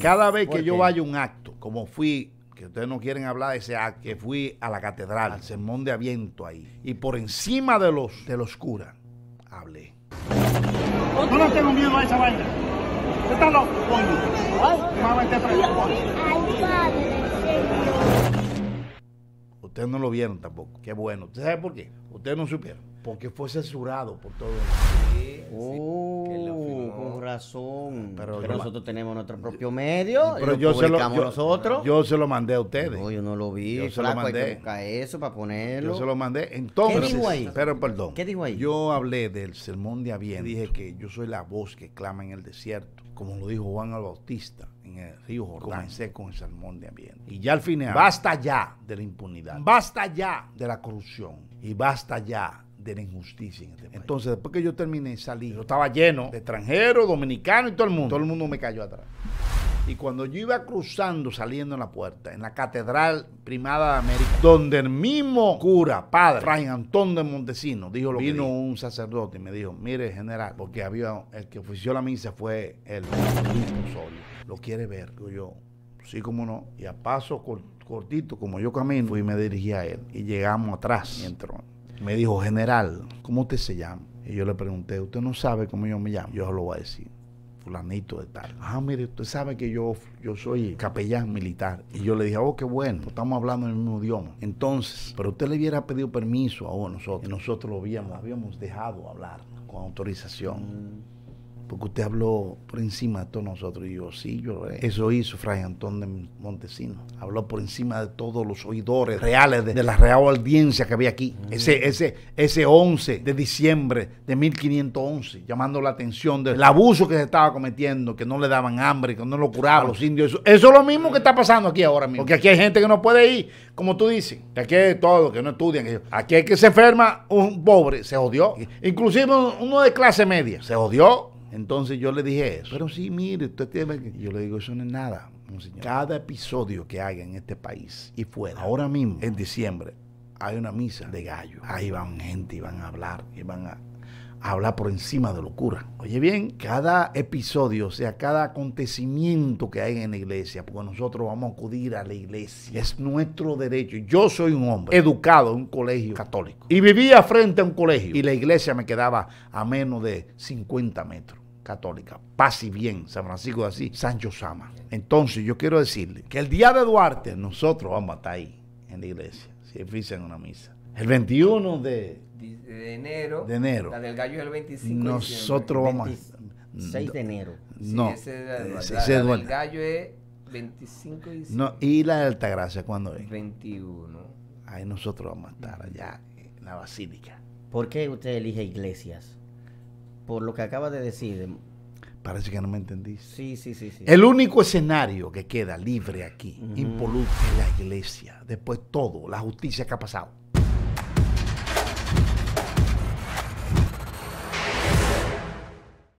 Cada vez que yo vaya a un acto, como fui, que ustedes no quieren hablar de ese acto, que fui a la catedral, al sermón de aviento ahí, y por encima de los, de los curas, hablé. No tengo miedo a esa Ustedes no lo vieron tampoco. Qué bueno. ¿Usted sabe por qué? Ustedes no supieron. Porque fue censurado por todo el mundo. Sí, oh, con razón. Pero, nosotros tenemos nuestro propio medio. Pero yo se, lo, nosotros. yo se lo mandé a ustedes. No, yo no lo vi. Yo se lo mandé. eso para ponerlo. Yo se lo mandé. Entonces, ¿Qué dijo ahí? Pero perdón. ¿Qué dijo ahí? Yo hablé del sermón de Aviento. Dije que yo soy la voz que clama en el desierto, como lo dijo Juan el Bautista en el río Jordán. Comencé con el salmón de ambiente. Y ya al final, basta ya de la impunidad, basta ya de la corrupción y basta ya de la injusticia en este país. Entonces, después que yo terminé, salí. Yo estaba lleno de extranjeros, dominicanos y todo el mundo. Todo el mundo me cayó atrás. Y cuando yo iba cruzando, saliendo en la puerta, en la Catedral Primada de América, donde el mismo cura, padre, Fray Antón de Montesino, dijo lo Vino un sacerdote y me dijo, mire, general, porque había, el que ofició la misa fue el mismo Osorio lo quiere ver. yo, sí como no, y a paso cortito, como yo camino, fui y me dirigí a él. Y llegamos atrás. Me dijo, general, ¿cómo usted se llama? Y yo le pregunté, ¿usted no sabe cómo yo me llamo? Yo lo voy a decir fulanito de tal. Ah, mire, usted sabe que yo, yo soy capellán militar. Y yo le dije, oh, qué bueno, estamos hablando en el mismo idioma. Entonces, pero usted le hubiera pedido permiso a nosotros. Y nosotros lo habíamos, habíamos dejado hablar con autorización. Mm porque usted habló por encima de todos nosotros. Y yo, sí, yo, eso hizo Fray Antón de Montesino. Habló por encima de todos los oidores reales de, la real audiencia que había aquí. Mm. Ese, 11 de diciembre de 1511, llamando la atención del abuso que se estaba cometiendo, que no le daban hambre, que no lo curaban los indios. Eso, es lo mismo que está pasando aquí ahora mismo. Porque aquí hay gente que no puede ir, como tú dices. aquí hay todo, que no estudian. aquí hay que se enferma un pobre, se odió. Inclusive uno de clase media, se odió entonces yo le dije eso. Pero sí, mire, usted tiene... que... Yo le digo, eso no es nada, monseñor. Cada episodio que haya en este país y fuera, ahora mismo, en diciembre, hay una misa de gallo. Ahí van gente y van a hablar, y van a hablar por encima de locura. Oye bien, cada episodio, o sea, cada acontecimiento que hay en la iglesia, porque nosotros vamos a acudir a la iglesia, es nuestro derecho. Yo soy un hombre educado en un colegio católico y vivía frente a un colegio y la iglesia me quedaba a menos de 50 metros católica. Paz y bien, San Francisco de Asís, Sancho Sama. Entonces, yo quiero decirle que el día de Duarte, nosotros vamos a estar ahí, en la iglesia, si ofician una misa. El 21 de, de, enero, La del gallo es el 25. Nosotros vamos a. 6 de enero. No. la, gallo es 25 y No, y la de Altagracia, ¿cuándo es? 21. Ahí nosotros vamos a estar allá, en la basílica. ¿Por qué usted elige iglesias? por lo que acaba de decir. Parece que no me entendiste. Sí, sí, sí. sí. El único escenario que queda libre aquí, es la iglesia. Después todo, la justicia que ha pasado.